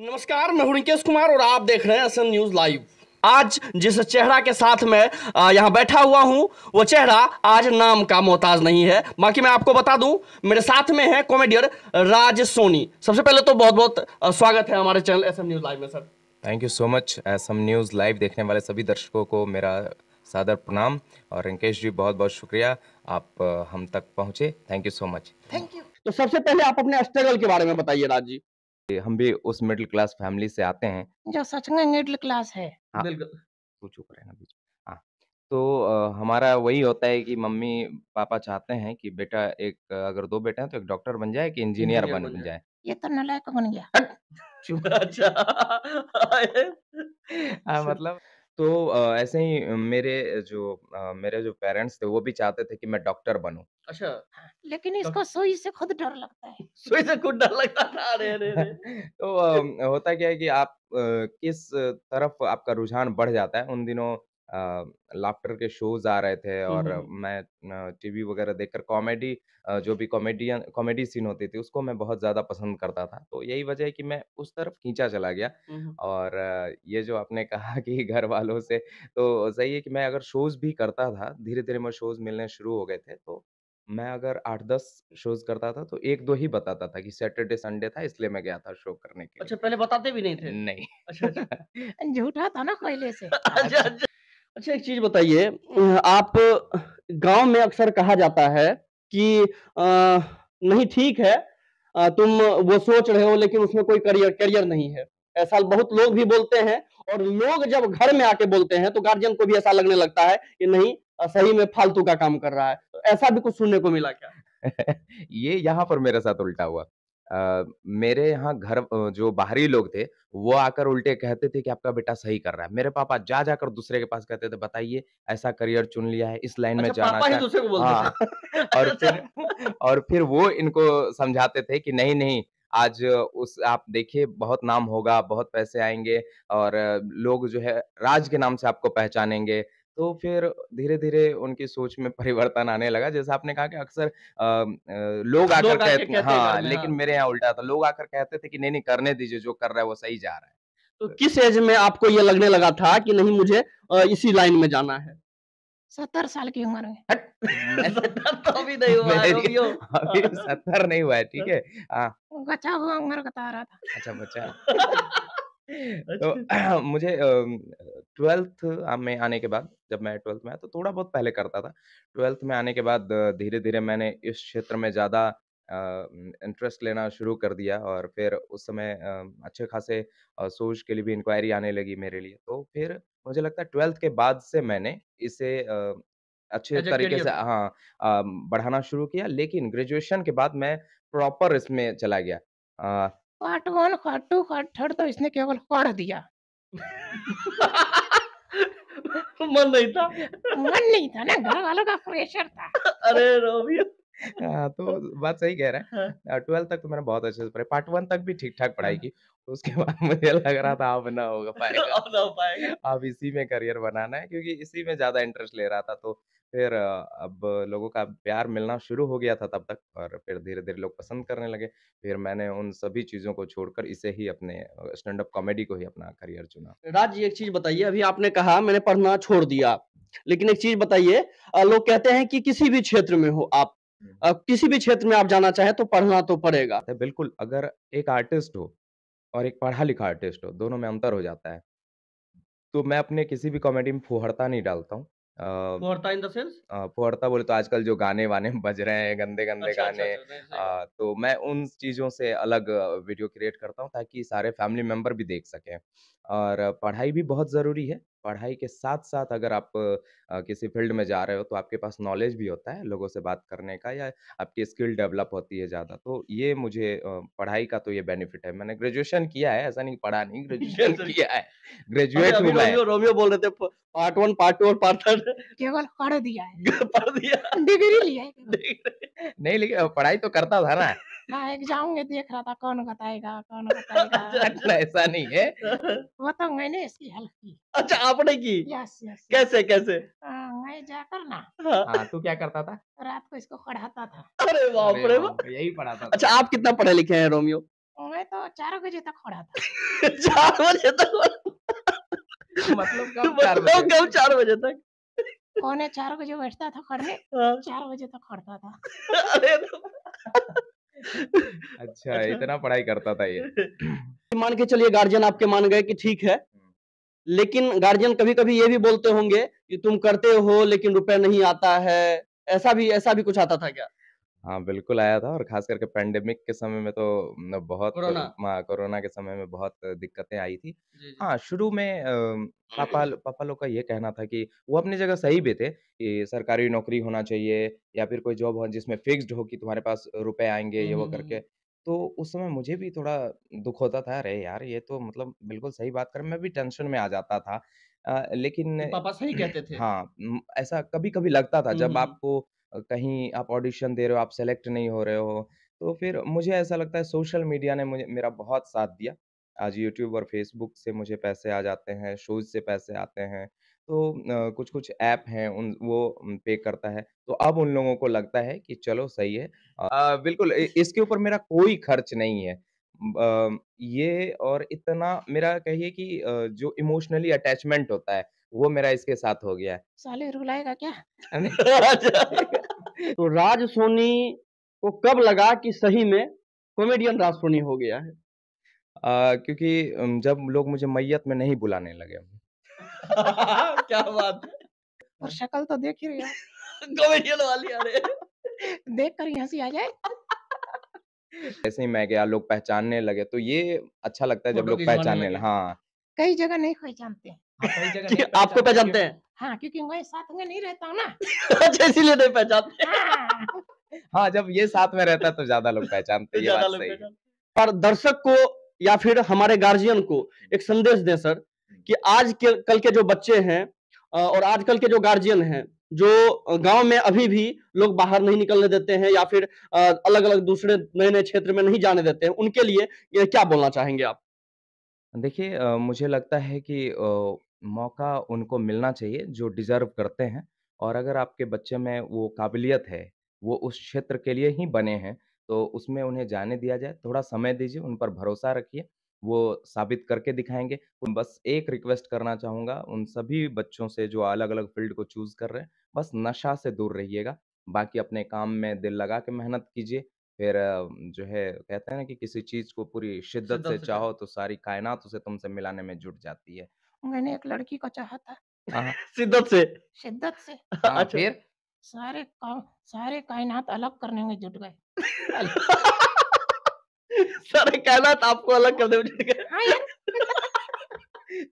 नमस्कार मैं हूं रिंकेश कुमार और आप देख रहे हैं असम न्यूज लाइव आज जिस चेहरा के साथ मैं यहां बैठा हुआ हूं वो चेहरा आज नाम का मोहताज नहीं है बाकी मैं आपको बता दूं मेरे साथ में है कॉमेडियर राज सोनी सबसे पहले तो बहुत बहुत स्वागत है हमारे चैनल एस न्यूज लाइव में sir thank you so much S news live देखने वाले सभी दर्शकों को मेरा सादर प्रणाम और रिंकेश जी बहुत बहुत शुक्रिया आप हम तक पहुंचे thank you so much thank you तो सबसे पहले आप अपने स्ट्रगल के बारे में बताइए राज जी हम भी उस मिडिल क्लास फैमिली से आते हैं जो सच में मिडिल क्लास है हाँ, बिल्कुल वो चुप बीच में। हाँ तो आ, हमारा वही होता है कि मम्मी पापा चाहते हैं कि बेटा एक अगर दो बेटे हैं तो एक डॉक्टर बन जाए कि इंजीनियर बन बन जाए ये तो नलायक बन गया अच्छा हाँ, मतलब तो ऐसे ही मेरे जो मेरे जो पेरेंट्स थे वो भी चाहते थे कि मैं डॉक्टर बनू अच्छा। लेकिन इसको सुई से खुद डर लगता है। सुई से खुद डर लगता था। अरे! अरे! अरे! तो होता क्या है कि आप किस तरफ आपका रुझान बढ़ जाता है उन दिनों लाफ्टर के शोज आ रहे थे और मैं टीवी वगैरह देखकर कॉमेडी जो भी कॉमेडियन कॉमेडी सीन होती थी उसको मैं बहुत ज़्यादा पसंद करता था तो यही वजह है कि मैं उस तरफ खींचा चला गया और ये जो आपने कहा कि घर वालों से तो सही है कि मैं अगर शोज भी करता था धीरे धीरे मैं शोज मिलने शुरू हो गए थे तो मैं अगर आठ दस शोज करता था तो एक दो ही बताता था कि सैटरडे संडे था इसलिए मैं गया था शो करने के अच्छा पहले बताते भी नहीं थे नहीं अच्छा, अच्छा। झूठा था ना पहले से अच्छा, अच्छा। अच्छा एक चीज बताइए आप गांव में अक्सर कहा जाता है कि आ, नहीं ठीक है तुम वो सोच रहे हो लेकिन उसमें कोई करियर करियर नहीं है ऐसा बहुत लोग भी बोलते हैं और लोग जब घर में आके बोलते हैं तो गार्जियन को भी ऐसा लगने लगता है कि नहीं सही में फालतू का काम कर रहा है तो ऐसा भी कुछ सुनने को मिला क्या ये यहाँ पर मेरे साथ उल्टा हुआ मेरे यहाँ घर जो बाहरी लोग थे, वो आकर उल्टे कहते थे कि आपका बेटा सही कर रहा है। मेरे पापा जा-जाकर दूसरे के पास कहते थे, बताइए ऐसा करियर चुन लिया है, इस लाइन में अच्छा, जाना पापा ही दूसरे को बोलते हाँ, और फिर अच्छा। और फिर वो इनको समझाते थे कि नहीं, नहीं, आज उस आप देखिए बहुत नाम होगा, बहुत पैसे आएंगे और लोग जो है राज के नाम से आपको पहचानेंगे। तो फिर धीरे-धीरे उनकी सोच में परिवर्तन आने लगा। जैसे आपने कहा कि अक्सर लोग आकर लोग कहते कहते हैं हाँ, बाद लेकिन हाँ। मेरे यहाँ उल्टा था। लोग आकर कहते थे कि नहीं, नहीं करने दीजिए जो कर रहा है वो सही जा रहा है। तो, तो किस एज में आपको ये लगने लगा था कि नहीं मुझे इसी लाइन में जाना है? सत्तर साल की उम्र में। तो सत्तर नहीं हुआ है, ठीक है? हाँ। बचा हुआ उम्र बता रहा था। अच्छा, बच्चा तो अच्छा। मुझे ट्वेल्थ में आने के बाद जब मैं ट्वेल्थ में आया तो थोड़ा बहुत पहले करता था ट्वेल्थ में आने के बाद धीरे धीरे मैंने इस क्षेत्र में ज़्यादा इंटरेस्ट लेना शुरू कर दिया और फिर उस समय अच्छे खासे सोच के लिए भी इंक्वायरी आने लगी मेरे लिए तो फिर मुझे लगता है ट्वेल्थ के बाद से मैंने इसे अच्छे अच्छा तरीके से हाँ बढ़ाना शुरू किया लेकिन ग्रेजुएशन के बाद मैं प्रॉपर इसमें चला गया part one part two part third तो इसने केवल पढ़ दिया मन नहीं था मन नहीं था ना घर वालों का प्रेशर था अरे रोबियो हाँ, तो बात सही कह रहा है हाँ। ट्वेल्थ तक तो मैंने बहुत अच्छे से पढ़े पार्ट वन तक भी ठीक ठाक पढ़ाई हाँ। की उसके बाद मुझे लग रहा था अब ना होगा पाएगा अब इसी में करियर बनाना है क्योंकि इसी में ज्यादा इंटरेस्ट ले रहा था तो फिर अब लोगों का प्यार मिलना शुरू हो गया था तब तक और फिर धीरे-धीरे लोग पसंद करने लगे। फिर मैंने उन सभी चीज़ों को छोड़कर इसे ही अपने स्टैंड-अप कॉमेडी को ही अपना करियर चुना। राज जी एक चीज़ बताइए अभी आपने कहा मैंने पढ़ना छोड़ दिया। लेकिन एक चीज़ बताइए लोग कहते हैं कि किसी भी क्षेत्र में हो आप किसी भी क्षेत्र में आप जाना चाहें तो पढ़ना तो पड़ेगा। बिल्कुल, अगर एक आर्टिस्ट हो और एक पढ़ा-लिखा आर्टिस्ट हो, दोनों में अंतर हो जाता है। तो मैं अपने किसी भी कॉमेडी में फूहड़ता नहीं डालता हूँ। अ, इन द सेंस? अ, बोले तो आजकल जो गाने वाने बज रहे हैं गंदे गंदे अच्छा, अच्छा गाने अच्छा। आ, अच्छा, तो मैं उन चीज़ों से अलग वीडियो क्रिएट करता हूँ ताकि सारे फैमिली मेंबर भी देख सकें और पढ़ाई भी बहुत ज़रूरी है पढ़ाई के साथ साथ अगर आप किसी फील्ड में जा रहे हो तो आपके पास नॉलेज भी होता है लोगों से बात करने का या आपकी स्किल डेवलप होती है ज़्यादा तो ये मुझे पढ़ाई का तो ये बेनिफिट है मैंने ग्रेजुएशन किया है ऐसा नहीं पढ़ा नहीं ग्रेजुएशन अच्छा। किया है ग्रेजुएट हुआ है रोमियो बोल रहे थे पार्ट वन पार्ट टू और पार्ट थर्ड केवल पढ़ दिया है पढ़ दिया डिग्री लिया है नहीं लेकिन पढ़ाई तो करता था ना हाँ जाऊंगे देख रहा था कौन बताएगा कौन बताएगा अच्छा, अच्छा, ऐसा नहीं है वो तो मैंने इसकी हेल्प की अच्छा आपने की यस यस कैसे कैसे मैं जाकर ना हाँ।, हाँ तू क्या करता था रात को इसको पढ़ाता था अरे बाप रे यही पढ़ाता था अच्छा आप कितना पढ़े लिखे हैं रोमियो मैं तो चार बजे तक पढ़ाता चार बजे तक मतलब, मतलब कब चार बजे तक कौन है चार बजे बैठता था खड़े हाँ। चार बजे तक खड़ता था अरे तो अच्छा, अच्छा इतना पढ़ाई करता था ये मान के चलिए गार्जियन आपके मान गए कि ठीक है हम्म। लेकिन गार्जियन कभी कभी ये भी बोलते होंगे कि तुम करते हो लेकिन रुपए नहीं आता है ऐसा भी ऐसा भी कुछ आता था क्या हाँ, बिल्कुल आया था और ख़ास करके पैंडेमिक के समय में तो बहुत कोरोना। कोरोना के समय में बहुत दिक्कतें आई थी। हाँ, शुरू में पापा पापा लोग का ये कहना था कि वो अपनी जगह सही भी थे कि सरकारी नौकरी होना चाहिए या फिर कोई जॉब हो जिसमें फिक्स्ड हो कि तुम्हारे पास रुपए आएंगे ये वो करके। तो उस समय मुझे भी थोड़ा दुख होता था, अरे यार! ये तो मतलब बिल्कुल सही बात कर मैं भी टेंशन में आ जाता था। अ, लेकिन तो पापा सही कहते थे। हाँ, ऐसा कभी-कभी लगता था जब आपको कहीं आप ऑडिशन दे रहे हो, आप सेलेक्ट नहीं हो रहे हो। तो फिर मुझे ऐसा लगता है सोशल मीडिया ने मुझे मेरा बहुत साथ दिया। आज यूट्यूब और फ़ेसबुक से मुझे पैसे आ जाते हैं, शोज़ से पैसे आते हैं। तो कुछ-कुछ ऐप हैं उन वो पे करता है। तो अब उन लोगों को लगता है कि चलो सही है। आ, बिल्कुल इसके ऊपर मेरा कोई खर्च नहीं है। आ, ये और इतना मेरा कहिए कि जो इमोशनली अटैचमेंट होता है वो मेरा इसके साथ हो गया साले रुलाएगा क्या तो राज सोनी को कब लगा कि सही में कॉमेडियन राज सोनी हो गया है आ, क्योंकि जब लोग मुझे मैयत में नहीं बुलाने लगे क्या बात हाँ। और शक्ल तो देख ही रही कॉमेडियन वाली अरे देख कर से आ जाए ऐसे ही मैं गया लोग पहचानने लगे तो ये अच्छा लगता है जब लोग पहचानने लगे हाँ कई जगह नहीं पहचानते हाँ, आपको पहचानते हैं हाँ क्योंकि मैं साथ में नहीं रहता हूँ ना अच्छा इसीलिए नहीं पहचानते हाँ।, हाँ जब ये साथ में रहता तो ज्यादा लोग पहचानते हैं तो ज्यादा लोग है पर दर्शक को या फिर हमारे गार्जियन को एक संदेश दें सर कि आज के कल के जो बच्चे हैं और आजकल के जो गार्जियन हैं जो गांव में अभी भी लोग बाहर नहीं निकलने देते हैं या फिर अलग अलग दूसरे नए नए क्षेत्र में नहीं जाने देते हैं उनके लिए क्या बोलना चाहेंगे आप देखिए मुझे लगता है कि मौका उनको मिलना चाहिए जो डिज़र्व करते हैं और अगर आपके बच्चे में वो काबिलियत है, वो उस क्षेत्र के लिए ही बने हैं, तो उसमें उन्हें जाने दिया जाए, थोड़ा समय दीजिए, उन पर भरोसा रखिए, वो साबित करके दिखाएंगे बस एक रिक्वेस्ट करना चाहूँगा उन सभी बच्चों से जो अलग-अलग फ़ील्ड को चूज़ कर रहे हैं, बस नशा से दूर रहिएगा, बाकी अपने काम में दिल लगा के मेहनत कीजिए। फिर जो है कहते हैं ना कि किसी चीज़ को पूरी शिद्दत से चाहो तो सारी कायनात उसे तुमसे मिलाने में जुट जाती है। मैंने एक लड़की को चाहा था हाँ, हाँ। शिद्दत से शिद्दत से हाँ, फिर सारे का, सारे कायनात अलग करने में जुट गए सारे कायनात आपको अलग करने में जुट गए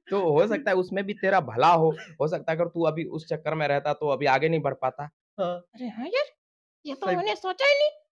तो हो सकता है उसमें भी तेरा भला हो हो सकता है अगर तू अभी उस चक्कर में रहता तो अभी आगे नहीं बढ़ पाता अरे हाँ यार ये तो मैंने सोचा ही नहीं